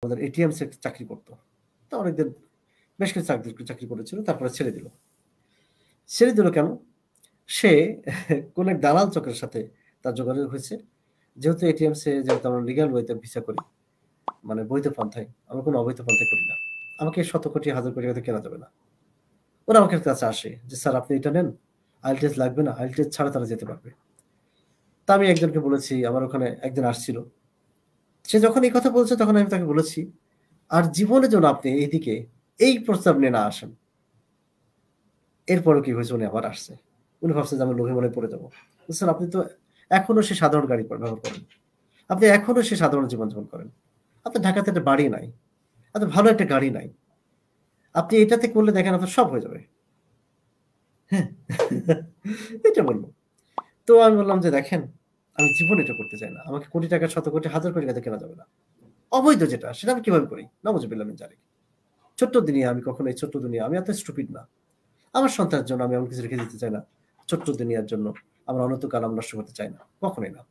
আমাদের এটিএম সে চাকরি করতো তো অনেকদিন বেশ কিছু চাকরি চাকরি করেছিল তারপরে ছেড়ে দিল ছেড়ে দিল কেন সে কোন এক দালাল চক্রের সাথে তার যোগাযোগ হয়েছে যেহেতু এটিএম সে যেহেতু আমরা লিগাল ওয়েতে ভিসা করি মানে বৈধ পন্থায় আমরা কোনো অবৈধ পন্থায় করি না আমাকে শত কোটি হাজার কোটি হয়তো কেনা যাবে না ওরা আমাকে কাছে আসে যে স্যার আপনি এটা নেন আইলটেস লাগবে না আইলটেস ছাড়া তারা যেতে পারবে তা আমি একজনকে বলেছি আমার ওখানে একদিন আসছিল সে যখন এই কথা বলছে তখন আমি তাকে বলেছি আর জীবনে যেন আপনি এইদিকে এই প্রস্তাব নিয়ে না আসেন এরপরও কি হয়েছে উনি আবার আসছে উনি ভাবছেন যে আমি লোভে মনে পড়ে যাবো স্যার আপনি তো এখনো সে সাধারণ গাড়ি ব্যবহার করেন আপনি এখনো সে সাধারণ জীবনযাপন করেন আপনার ঢাকাতে একটা বাড়ি নাই আপনার ভালো একটা গাড়ি নাই আপনি এটাতে করলে দেখেন আপনার সব হয়ে যাবে হ্যাঁ এটা বলবো তো আমি বললাম যে দেখেন আমি জীবন এটা করতে চাই না আমাকে কোটি টাকা শত কোটি হাজার কোটি টাকা কেনা যাবে না অবৈধ যেটা সেটা আমি কিভাবে করি নবজবিল্লামিন জানি ছোট্ট দুনিয়া আমি কখনো এই ছোট্ট দুনিয়া আমি এত স্টুপিড না আমার সন্তানের জন্য আমি এমন কিছু রেখে দিতে চাই না ছোট্ট দুনিয়ার জন্য আমরা অনন্তকাল আমরা নষ্ট করতে চাই না কখনোই না